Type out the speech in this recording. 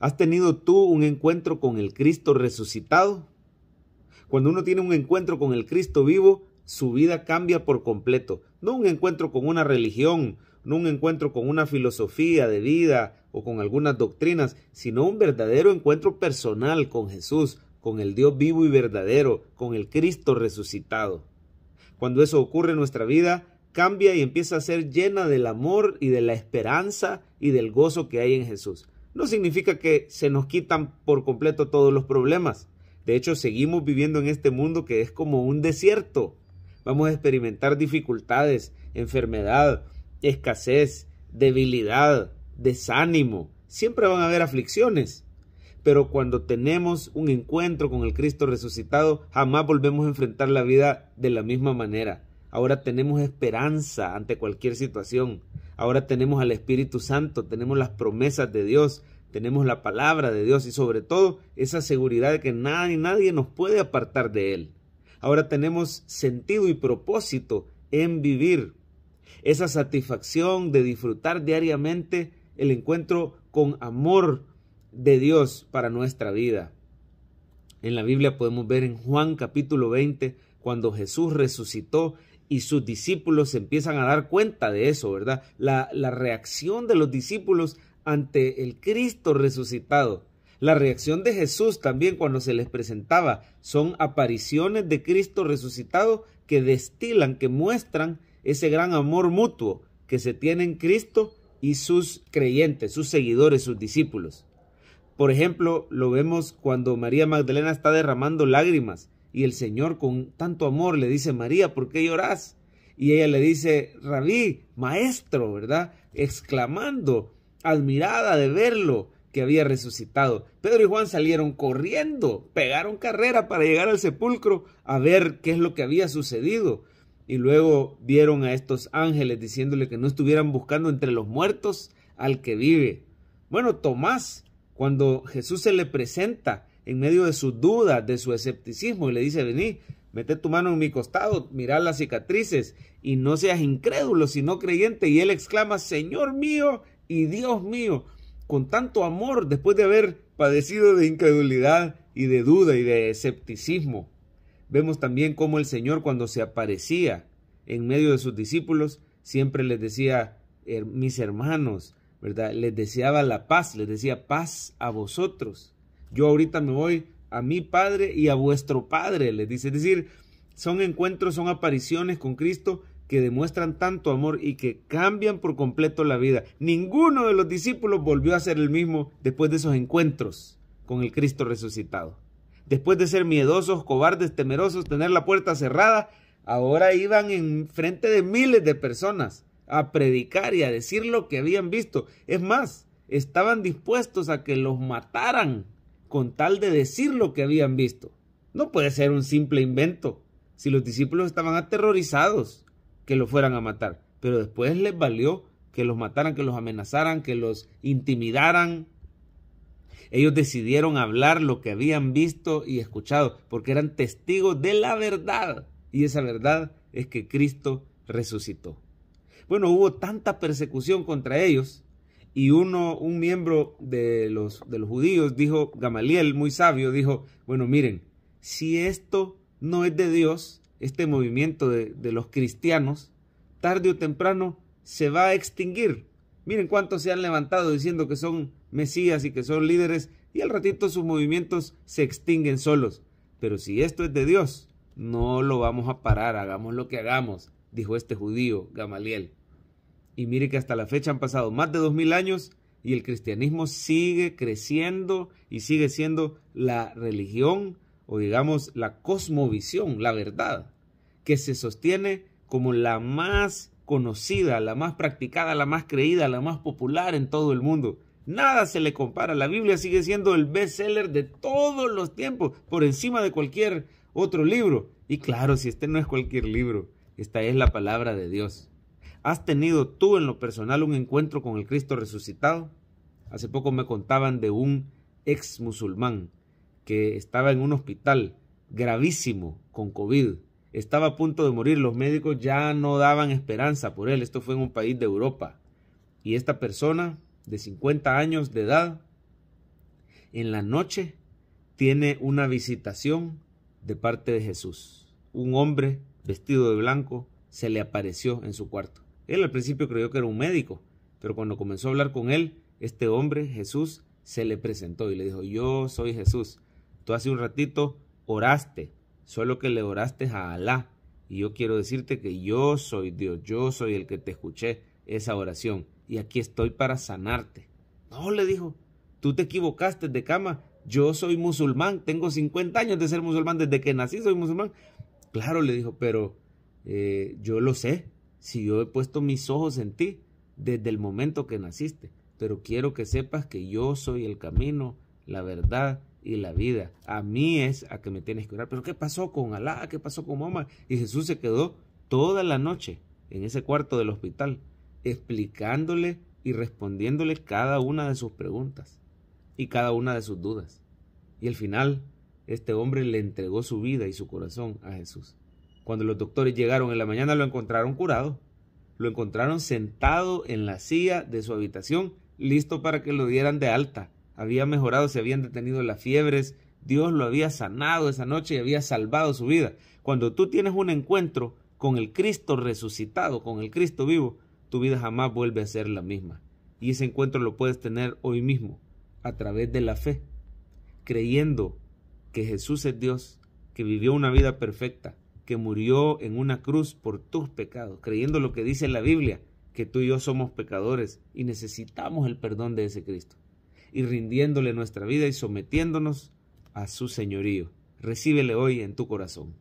¿Has tenido tú un encuentro con el Cristo resucitado? Cuando uno tiene un encuentro con el Cristo vivo, su vida cambia por completo. No un encuentro con una religión, no un encuentro con una filosofía de vida o con algunas doctrinas, sino un verdadero encuentro personal con Jesús, con el Dios vivo y verdadero, con el Cristo resucitado. Cuando eso ocurre en nuestra vida, cambia y empieza a ser llena del amor y de la esperanza y del gozo que hay en Jesús no significa que se nos quitan por completo todos los problemas. De hecho, seguimos viviendo en este mundo que es como un desierto. Vamos a experimentar dificultades, enfermedad, escasez, debilidad, desánimo. Siempre van a haber aflicciones. Pero cuando tenemos un encuentro con el Cristo resucitado, jamás volvemos a enfrentar la vida de la misma manera. Ahora tenemos esperanza ante cualquier situación. Ahora tenemos al Espíritu Santo, tenemos las promesas de Dios, tenemos la palabra de Dios y sobre todo esa seguridad de que nada y nadie nos puede apartar de Él. Ahora tenemos sentido y propósito en vivir. Esa satisfacción de disfrutar diariamente el encuentro con amor de Dios para nuestra vida. En la Biblia podemos ver en Juan capítulo 20, cuando Jesús resucitó, y sus discípulos se empiezan a dar cuenta de eso, ¿verdad? La, la, reacción de los discípulos ante el Cristo resucitado. La reacción de Jesús también cuando se les presentaba son apariciones de Cristo resucitado que destilan, que muestran ese gran amor mutuo que se tiene en Cristo y sus creyentes, sus seguidores, sus discípulos. Por ejemplo, lo vemos cuando María Magdalena está derramando lágrimas y el Señor con tanto amor le dice, María, ¿por qué lloras? Y ella le dice, rabí, maestro, ¿verdad? Exclamando, admirada de verlo que había resucitado. Pedro y Juan salieron corriendo, pegaron carrera para llegar al sepulcro a ver qué es lo que había sucedido. Y luego vieron a estos ángeles diciéndole que no estuvieran buscando entre los muertos al que vive. Bueno, Tomás, cuando Jesús se le presenta en medio de sus dudas, de su escepticismo, y le dice, vení, mete tu mano en mi costado, mira las cicatrices, y no seas incrédulo, sino creyente. Y él exclama, Señor mío y Dios mío, con tanto amor, después de haber padecido de incredulidad y de duda y de escepticismo. Vemos también cómo el Señor cuando se aparecía en medio de sus discípulos, siempre les decía, mis hermanos, ¿verdad? Les deseaba la paz, les decía paz a vosotros yo ahorita me voy a mi Padre y a vuestro Padre, les dice. Es decir, son encuentros, son apariciones con Cristo que demuestran tanto amor y que cambian por completo la vida. Ninguno de los discípulos volvió a ser el mismo después de esos encuentros con el Cristo resucitado. Después de ser miedosos, cobardes, temerosos, tener la puerta cerrada, ahora iban en frente de miles de personas a predicar y a decir lo que habían visto. Es más, estaban dispuestos a que los mataran con tal de decir lo que habían visto. No puede ser un simple invento, si los discípulos estaban aterrorizados que lo fueran a matar, pero después les valió que los mataran, que los amenazaran, que los intimidaran. Ellos decidieron hablar lo que habían visto y escuchado, porque eran testigos de la verdad. Y esa verdad es que Cristo resucitó. Bueno, hubo tanta persecución contra ellos y uno, un miembro de los, de los judíos dijo, Gamaliel, muy sabio, dijo, bueno, miren, si esto no es de Dios, este movimiento de, de los cristianos, tarde o temprano se va a extinguir. Miren cuántos se han levantado diciendo que son mesías y que son líderes y al ratito sus movimientos se extinguen solos. Pero si esto es de Dios, no lo vamos a parar, hagamos lo que hagamos, dijo este judío Gamaliel. Y mire que hasta la fecha han pasado más de dos mil años y el cristianismo sigue creciendo y sigue siendo la religión o digamos la cosmovisión, la verdad, que se sostiene como la más conocida, la más practicada, la más creída, la más popular en todo el mundo. Nada se le compara. La Biblia sigue siendo el bestseller de todos los tiempos, por encima de cualquier otro libro. Y claro, si este no es cualquier libro, esta es la palabra de Dios. ¿Has tenido tú en lo personal un encuentro con el Cristo resucitado? Hace poco me contaban de un ex musulmán que estaba en un hospital gravísimo con COVID. Estaba a punto de morir, los médicos ya no daban esperanza por él. Esto fue en un país de Europa. Y esta persona de 50 años de edad, en la noche, tiene una visitación de parte de Jesús. Un hombre vestido de blanco se le apareció en su cuarto. Él al principio creyó que era un médico, pero cuando comenzó a hablar con él, este hombre, Jesús, se le presentó y le dijo, yo soy Jesús. Tú hace un ratito oraste, solo que le oraste a Alá. Y yo quiero decirte que yo soy Dios, yo soy el que te escuché esa oración y aquí estoy para sanarte. No, le dijo, tú te equivocaste de cama, yo soy musulmán, tengo 50 años de ser musulmán, desde que nací soy musulmán. Claro, le dijo, pero eh, yo lo sé, si yo he puesto mis ojos en ti desde el momento que naciste. Pero quiero que sepas que yo soy el camino, la verdad y la vida. A mí es a que me tienes que orar. Pero ¿qué pasó con Alá? ¿Qué pasó con mamá? Y Jesús se quedó toda la noche en ese cuarto del hospital, explicándole y respondiéndole cada una de sus preguntas y cada una de sus dudas. Y al final, este hombre le entregó su vida y su corazón a Jesús. Cuando los doctores llegaron en la mañana lo encontraron curado. Lo encontraron sentado en la silla de su habitación, listo para que lo dieran de alta. Había mejorado, se habían detenido las fiebres, Dios lo había sanado esa noche y había salvado su vida. Cuando tú tienes un encuentro con el Cristo resucitado, con el Cristo vivo, tu vida jamás vuelve a ser la misma. Y ese encuentro lo puedes tener hoy mismo, a través de la fe, creyendo que Jesús es Dios, que vivió una vida perfecta, que murió en una cruz por tus pecados, creyendo lo que dice la Biblia, que tú y yo somos pecadores y necesitamos el perdón de ese Cristo, y rindiéndole nuestra vida y sometiéndonos a su señorío. Recíbele hoy en tu corazón.